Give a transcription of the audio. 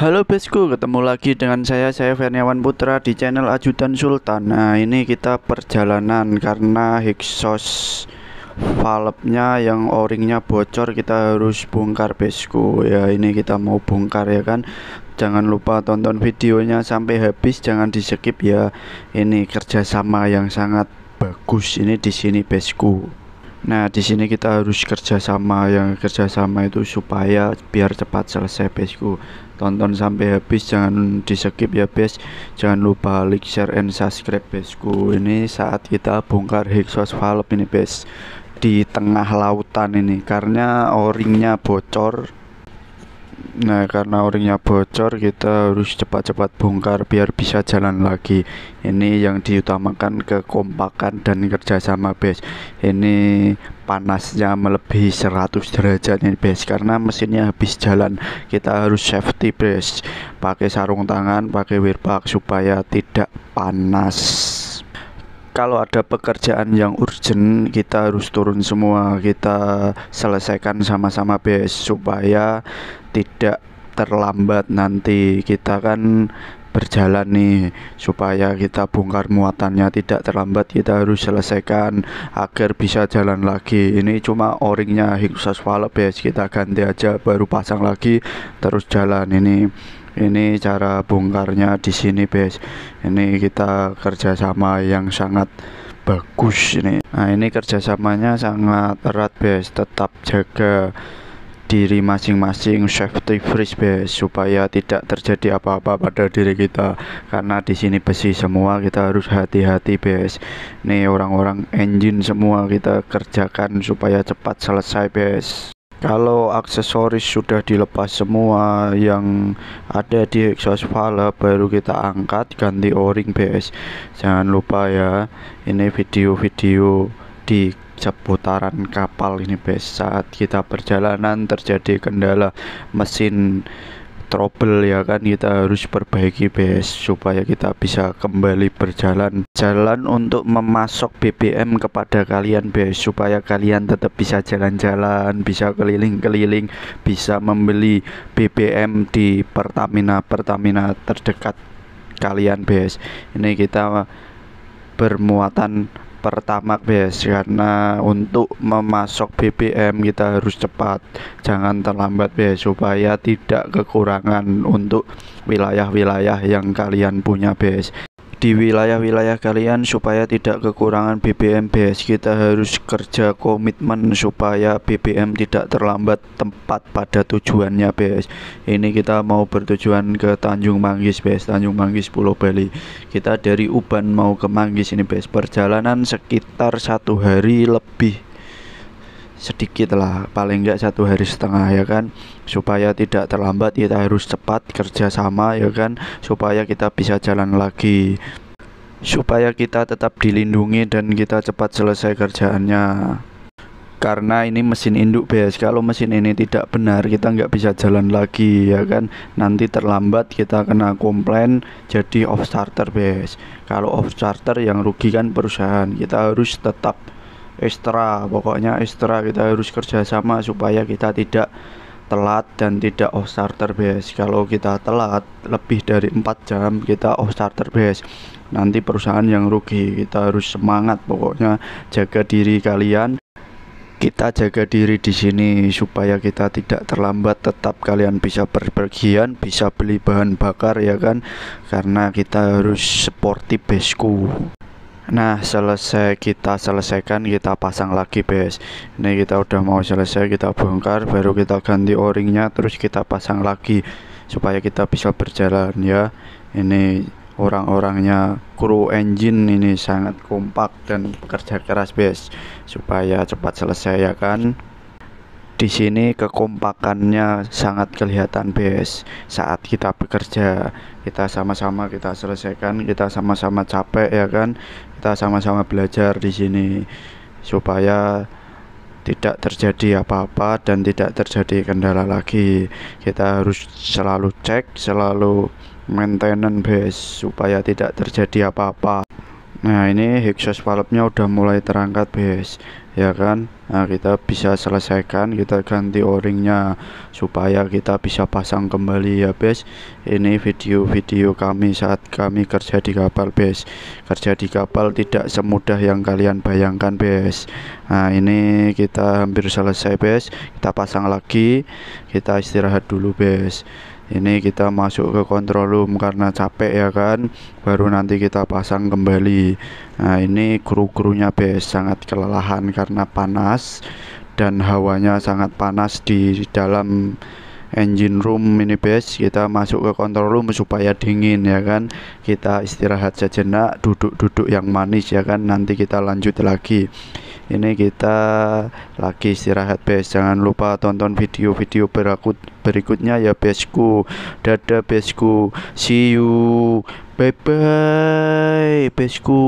Halo Besku, ketemu lagi dengan saya, saya Ferniawan Putra di channel Ajudan Sultan Nah ini kita perjalanan karena Hexos valve-nya yang o-ringnya bocor kita harus bongkar Besku Ya ini kita mau bongkar ya kan Jangan lupa tonton videonya sampai habis, jangan di skip ya Ini kerjasama yang sangat bagus ini di sini Besku Nah, di sini kita harus kerjasama yang kerjasama itu supaya biar cepat selesai besku. Tonton sampai habis, jangan di skip ya bes. Jangan lupa like, share, and subscribe besku. Ini saat kita bongkar Hexos Valve ini bes di tengah lautan ini karena o-ringnya bocor Nah, karena o-ringnya bocor, kita harus cepat-cepat bongkar biar bisa jalan lagi. Ini yang diutamakan kekompakan dan kerjasama base. Ini panasnya melebihi 100 derajat ini base karena mesinnya habis jalan. Kita harus safety base, pakai sarung tangan, pakai wear supaya tidak panas kalau ada pekerjaan yang urgent kita harus turun semua kita selesaikan sama-sama bes supaya tidak terlambat nanti kita kan berjalan nih supaya kita bongkar muatannya tidak terlambat kita harus selesaikan agar bisa jalan lagi ini cuma oringnya ringnya Hiksus Valve kita ganti aja baru pasang lagi terus jalan ini ini cara bongkarnya di sini bes ini kita kerjasama yang sangat bagus ini nah ini kerjasamanya sangat erat bes tetap jaga diri masing-masing safety first base supaya tidak terjadi apa-apa pada diri kita karena di sini besi semua kita harus hati-hati base nih orang-orang engine semua kita kerjakan supaya cepat selesai base kalau aksesoris sudah dilepas semua yang ada di exhaust valve baru kita angkat ganti o-ring base jangan lupa ya ini video-video di seputaran putaran kapal ini bes saat kita perjalanan terjadi kendala mesin trouble ya kan kita harus perbaiki bes supaya kita bisa kembali berjalan jalan untuk memasok BBM kepada kalian bes supaya kalian tetap bisa jalan-jalan bisa keliling-keliling bisa membeli BBM di Pertamina Pertamina terdekat kalian bes ini kita bermuatan pertama guys karena untuk memasok BBM kita harus cepat jangan terlambat guys supaya tidak kekurangan untuk wilayah-wilayah yang kalian punya guys di wilayah-wilayah kalian supaya tidak kekurangan BBM BS. kita harus kerja komitmen supaya BBM tidak terlambat tempat pada tujuannya BS. ini kita mau bertujuan ke Tanjung Manggis BS. Tanjung Manggis Pulau Bali kita dari Uban mau ke Manggis ini BS. perjalanan sekitar satu hari lebih sedikit lah paling enggak satu hari setengah ya kan supaya tidak terlambat kita harus cepat kerja sama ya kan supaya kita bisa jalan lagi supaya kita tetap dilindungi dan kita cepat selesai kerjaannya karena ini mesin induk bias kalau mesin ini tidak benar kita nggak bisa jalan lagi ya kan nanti terlambat kita kena komplain jadi off starter bias kalau off starter yang rugi kan perusahaan kita harus tetap ekstra pokoknya ekstra kita harus kerjasama supaya kita tidak telat dan tidak off starter base kalau kita telat lebih dari 4 jam kita off starter base nanti perusahaan yang rugi kita harus semangat pokoknya jaga diri kalian kita jaga diri di sini supaya kita tidak terlambat tetap kalian bisa berpergian bisa beli bahan bakar ya kan karena kita harus sporty besku Nah selesai kita selesaikan kita pasang lagi bes. Ini kita udah mau selesai kita bongkar baru kita ganti o-ringnya terus kita pasang lagi Supaya kita bisa berjalan ya Ini orang-orangnya kru engine ini sangat kompak dan kerja keras bes. Supaya cepat selesai ya kan di sini kekompakannya sangat kelihatan bes saat kita bekerja. Kita sama-sama kita selesaikan, kita sama-sama capek ya kan. Kita sama-sama belajar di sini supaya tidak terjadi apa-apa dan tidak terjadi kendala lagi. Kita harus selalu cek, selalu maintenance base supaya tidak terjadi apa-apa. Nah, ini Hexos valve-nya udah mulai terangkat base ya kan nah kita bisa selesaikan kita ganti o-ringnya supaya kita bisa pasang kembali ya bes ini video-video kami saat kami kerja di kapal bes kerja di kapal tidak semudah yang kalian bayangkan bes nah ini kita hampir selesai bes kita pasang lagi kita istirahat dulu bes ini kita masuk ke control room karena capek ya kan baru nanti kita pasang kembali nah ini kru-krunya bes sangat kelelahan karena panas dan hawanya sangat panas di dalam engine room mini base kita masuk ke control room supaya dingin ya kan kita istirahat sejenak duduk-duduk yang manis ya kan nanti kita lanjut lagi ini kita lagi istirahat bes jangan lupa tonton video-video berikut berikutnya ya besku dadah besku see you bye bye besku